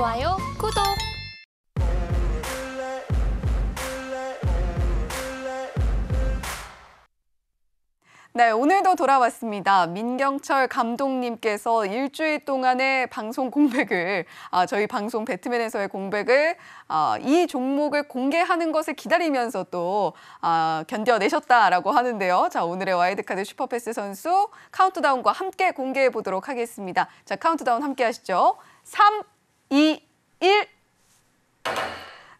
좋아요, 구독! 네, 오늘도 돌아왔습니다. 민경철 감독님께서 일주일 동안의 방송 공백을, 아, 저희 방송 배트맨에서의 공백을, 아, 이 종목을 공개하는 것을 기다리면서 또, 아, 견뎌내셨다라고 하는데요. 자, 오늘의 와이드카드 슈퍼패스 선수 카운트다운과 함께 공개해 보도록 하겠습니다. 자, 카운트다운 함께 하시죠. 3, 2, 1.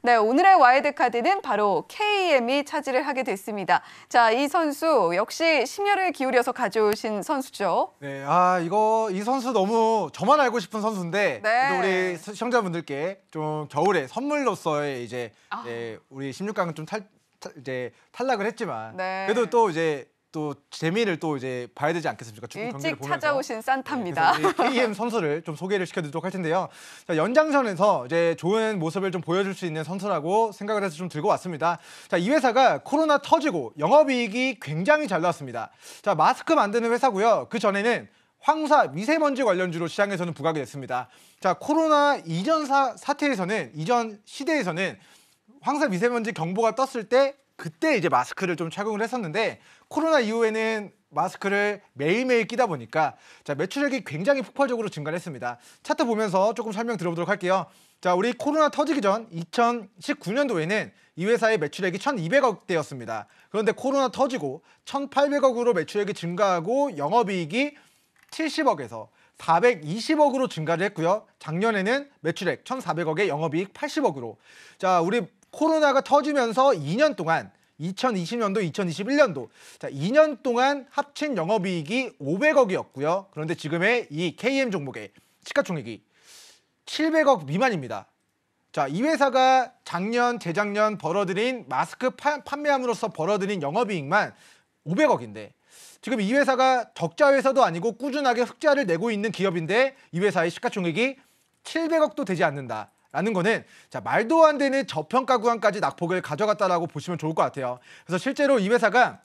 네, 오늘의 와이드 카드는 바로 KM이 차지를 하게 됐습니다. 자, 이 선수 역시 심혈을 기울여서 가져오신 선수죠. 네, 아 이거 이 선수 너무 저만 알고 싶은 선수인데 네. 우리 시청자분들께 좀 겨울에 선물로서의 이제 아. 네, 우리 16강은 좀 탈, 탈- 이제 탈락을 했지만 네. 그래도 또 이제 또 재미를 또 이제 봐야 되지 않겠습니까? 축구 경기를 일찍 보면서. 찾아오신 네, 산타입니다. 그 KM 선수를 좀 소개를 시켜드리도록 할 텐데요. 자, 연장선에서 이제 좋은 모습을 좀 보여줄 수 있는 선수라고 생각을 해서 좀 들고 왔습니다. 자, 이 회사가 코로나 터지고 영업이익이 굉장히 잘 나왔습니다. 자, 마스크 만드는 회사고요. 그 전에는 황사 미세먼지 관련주로 시장에서는 부각이 됐습니다. 자, 코로나 이전 사, 사태에서는 이전 시대에서는 황사 미세먼지 경보가 떴을 때 그때 이제 마스크를 좀 착용을 했었는데 코로나 이후에는 마스크를 매일매일 끼다 보니까 자 매출액이 굉장히 폭발적으로 증가를 했습니다. 차트 보면서 조금 설명 들어보도록 할게요. 자 우리 코로나 터지기 전 2019년도에는 이 회사의 매출액이 1,200억 대였습니다. 그런데 코로나 터지고 1,800억으로 매출액이 증가하고 영업이익이 70억에서 420억으로 증가를 했고요. 작년에는 매출액 1,400억에 영업이익 80억으로 자 우리 코로나가 터지면서 2년 동안 2020년도, 2021년도 자 2년 동안 합친 영업이익이 500억이었고요. 그런데 지금의 이 KM 종목의 시가총액이 700억 미만입니다. 자, 이 회사가 작년, 재작년 벌어들인 마스크 파, 판매함으로써 벌어들인 영업이익만 500억인데 지금 이 회사가 적자 회사도 아니고 꾸준하게 흑자를 내고 있는 기업인데 이 회사의 시가총액이 700억도 되지 않는다. 라는 거는 자 말도 안 되는 저평가 구간까지 낙폭을 가져갔다라고 보시면 좋을 것 같아요. 그래서 실제로 이 회사가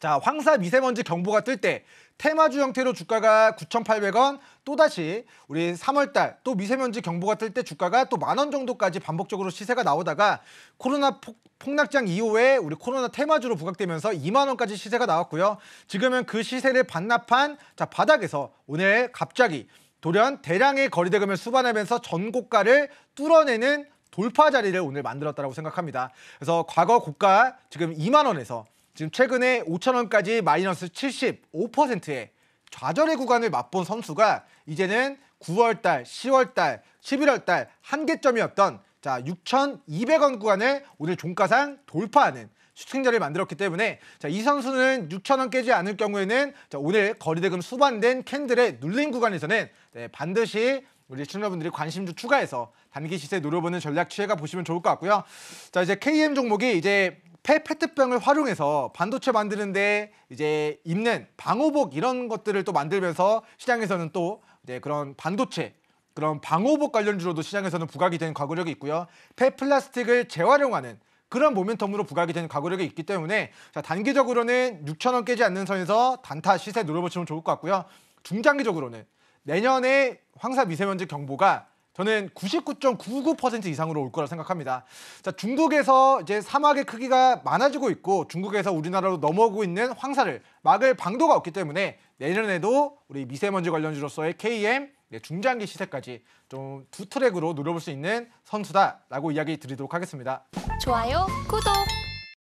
자 황사 미세먼지 경보가 뜰 때 테마주 형태로 주가가 9,800원 또다시 우리 3월달 또 미세먼지 경보가 뜰 때 주가가 또 만 원 정도까지 반복적으로 시세가 나오다가 코로나 폭, 폭락장 이후에 우리 코로나 테마주로 부각되면서 2만 원까지 시세가 나왔고요. 지금은 그 시세를 반납한 자 바닥에서 오늘 갑자기 돌연 대량의 거리대금을 수반하면서 전고가를 뚫어내는 돌파 자리를 오늘 만들었다고 생각합니다. 그래서 과거 고가 지금 2만 원에서 지금 최근에 5천 원까지 마이너스 75%의 좌절의 구간을 맛본 선수가 이제는 9월달, 10월달, 11월달 한계점이었던 자 6,200원 구간을 오늘 종가상 돌파하는 수승자를 만들었기 때문에 자, 이 선수는 6천 원 깨지 않을 경우에는 자, 오늘 거리대금 수반된 캔들의 눌린 구간에서는 네, 반드시 우리 시청자분들이 관심주 추가해서 단기 시세 노려보는 전략 취해가 보시면 좋을 것 같고요. 자 이제 KM 종목이 이제 폐 페트병을 활용해서 반도체 만드는데 이제 입는 방호복 이런 것들을 또 만들면서 시장에서는 또 이제 그런 반도체 그런 방호복 관련주로도 시장에서는 부각이 된 과거력이 있고요. 폐 플라스틱을 재활용하는 그런 모멘텀으로 부각이 된 과거력이 있기 때문에 자, 단기적으로는 6천 원 깨지 않는 선에서 단타 시세 노려보시면 좋을 것 같고요. 중장기적으로는 내년에 황사 미세먼지 경보가 저는 99.99% 이상으로 올 거라 생각합니다. 자, 중국에서 이제 사막의 크기가 많아지고 있고 중국에서 우리나라로 넘어오고 있는 황사를 막을 방도가 없기 때문에 내년에도 우리 미세먼지 관련주로서의 KM 네, 중장기 시세까지 좀 두 트랙으로 노려볼 수 있는 선수다라고 이야기 드리도록 하겠습니다. 좋아요, 구독.